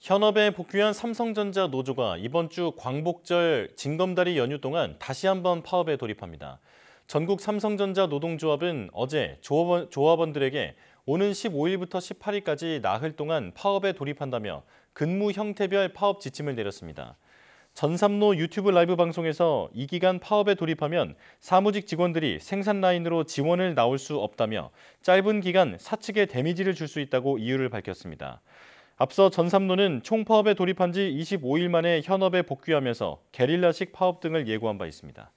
현업에 복귀한 삼성전자 노조가 이번 주 광복절 징검다리 연휴 동안 다시 한번 파업에 돌입합니다. 전국 삼성전자 노동조합은 어제 조합원, 조합원들에게 오는 15일부터 18일까지 나흘 동안 파업에 돌입한다며 근무 형태별 파업 지침을 내렸습니다. 전삼로 유튜브 라이브 방송에서 이 기간 파업에 돌입하면 사무직 직원들이 생산 라인으로 지원을 나올 수 없다며 짧은 기간 사측에 데미지를 줄 수 있다고 이유를 밝혔습니다. 앞서 전삼로는 총파업에 돌입한 지 25일 만에 현업에 복귀하면서 게릴라식 파업 등을 예고한 바 있습니다.